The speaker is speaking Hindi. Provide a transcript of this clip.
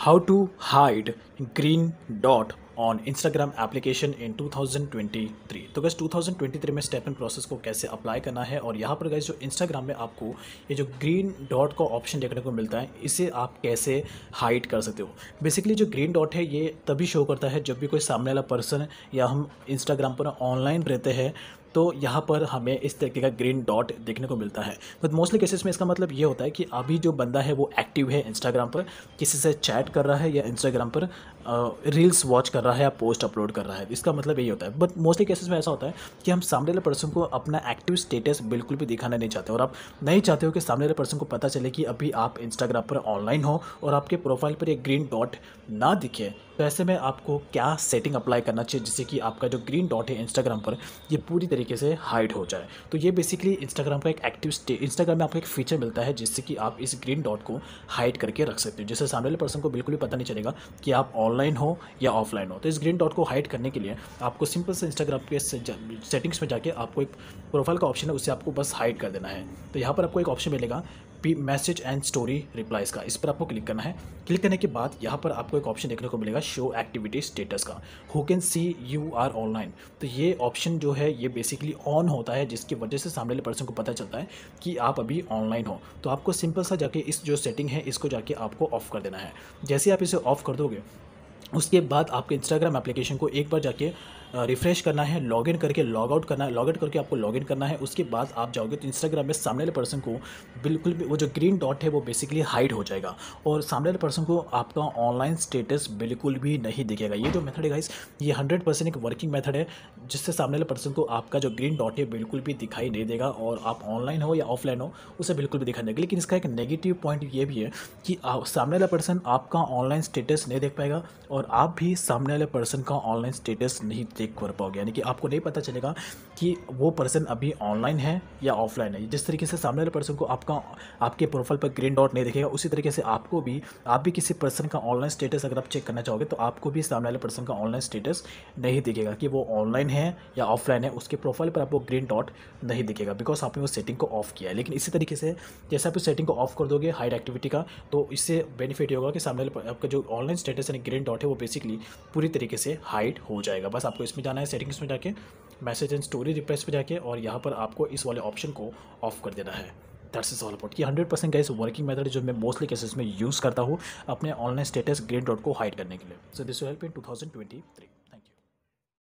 how to hide green dot on Instagram application in 2023 तो गैस 2023 में स्टेप इन प्रोसेस को कैसे अप्लाई करना है और यहाँ पर गैस जो इंस्टाग्राम में आपको ये जो ग्रीन डॉट का ऑप्शन देखने को मिलता है इसे आप कैसे हाइड कर सकते हो बेसिकली जो ग्रीन डॉट है ये तभी शो करता है जब भी कोई सामने वाला पर्सन या हम इंस्टाग्राम पर ऑनलाइन रहते हैं तो यहाँ पर हमें इस तरीके का ग्रीन डॉट देखने को मिलता है बट मोस्टली केसेस में इसका मतलब ये होता है कि अभी जो बंदा है वो एक्टिव है इंस्टाग्राम पर किसी से चैट कर रहा है या इंस्टाग्राम पर रील्स वॉच कर रहा है या पोस्ट अपलोड कर रहा है इसका मतलब यही होता है बट मोस्टली केसेस में ऐसा होता है कि हम सामने वाले पर्सन को अपना एक्टिव स्टेटस बिल्कुल भी दिखाना नहीं चाहते और आप नहीं चाहते हो कि सामने वाले पर्सन को पता चले कि अभी आप इंस्टाग्राम पर ऑनलाइन हो और आपके प्रोफाइल पर एक ग्रीन डॉट ना दिखे तो ऐसे में आपको क्या सेटिंग अप्लाई करना चाहिए जिससे कि आपका जो ग्रीन डॉट है इंस्टाग्राम पर ये पूरी तरीके से हाइड हो जाए तो ये बेसिकली इंस्टाग्राम का एक एक्टिव स्टे इंस्टाग्राम में आपको एक फीचर मिलता है जिससे कि आप इस ग्रीन डॉट को हाइड करके रख सकते हो जिससे सामने वाले पर्सन को बिल्कुल भी पता नहीं चलेगा कि आप ऑनलाइन हो या ऑफलाइन हो तो इस ग्रीन डॉट को हाइड करने के लिए आपको सिंपल से इंस्टाग्राम के सेटिंग्स में जाके आपको एक प्रोफाइल का ऑप्शन है उसे आपको बस हाइड कर देना है तो यहाँ पर आपको एक ऑप्शन मिलेगा पी मैसेज एंड स्टोरी रिप्लाइज का इस पर आपको क्लिक करना है क्लिक करने के बाद यहाँ पर आपको एक ऑप्शन देखने को मिलेगा शो एक्टिविटी स्टेटस का who can see you are online तो ये ऑप्शन जो है ये बेसिकली ऑन होता है जिसकी वजह से सामने वाले पर्सन को पता चलता है कि आप अभी ऑनलाइन हो तो आपको सिंपल सा जाके इस जो सेटिंग है इसको जाके आपको ऑफ कर देना है जैसे आप इसे ऑफ कर दोगे उसके बाद आपके इंस्टाग्राम एप्लीकेशन को एक बार जाके रिफ़्रेश करना है लॉग इन करके लॉग आउट करना है लॉग आउट करके आपको लॉग इन करना है उसके बाद आप जाओगे तो इंस्टाग्राम में सामने वाले पर्सन को बिल्कुल भी वो जो ग्रीन डॉट है वो बेसिकली हाइड हो जाएगा और सामने वाले पर्सन को आपका ऑनलाइन स्टेटस बिल्कुल भी नहीं दिखेगा ये जो मेथड है गाइस ये हंड्रेड परसेंट एक वर्किंग मेथड है जिससे सामने वाले पर्सन को आपका जो ग्रीन डॉट है बिल्कुल भी दिखाई नहीं देगा और आप ऑनलाइन हो या ऑफलाइन हो उसे बिल्कुल भी दिखाई देगा लेकिन इसका एक नेगेटिव पॉइंट ये भी है कि सामने वाला पर्सन आपका ऑनलाइन स्टेटस नहीं देख पाएगा और और आप भी सामने वाले पर्सन का ऑनलाइन स्टेटस नहीं चेक कर पाओगे यानी कि आपको नहीं पता चलेगा कि वो पर्सन अभी ऑनलाइन है या ऑफलाइन है जिस तरीके से सामने वाले पर्सन को आपका आपके प्रोफाइल पर ग्रीन डॉट नहीं दिखेगा उसी तरीके से आपको भी आप भी किसी पर्सन का ऑनलाइन स्टेटस अगर आप चेक करना चाहोगे तो आपको भी सामने वाले पर्सन का ऑनलाइन स्टेटस नहीं दिखेगा कि वो ऑनलाइन है या ऑफलाइन है उसके प्रोफाइल पर आपको ग्रीन डॉट नहीं दिखेगा बिकॉज आपने वो सेटिंग को ऑफ किया है लेकिन इसी तरीके से जैसे आप सेटिंग को ऑफ कर दोगे हाइड एक्टिविटी का तो इससे बेनिफिट होगा कि सामने वाले आपका जो ऑनलाइन स्टेटस यानी ग्रीन डॉट है वो बेसिकली पूरी तरीके से हाइड हो जाएगा बस आपको इसमें जाना है सेटिंग्स में जाके मैसेज एंड स्टोरी रिप्लेस पे जाके और यहाँ पर आपको इस वाले ऑप्शन को ऑफ कर देना है दैट्स इज ऑल अबाउट ये हंड्रेड परसेंट इस वर्किंग मेथड जो मैं मोस्टली केसेस में यूज़ करता हूँ अपने ऑनलाइन स्टेटस ग्रेड डॉट को हाइड करने के लिए so this help in two thousand twenty three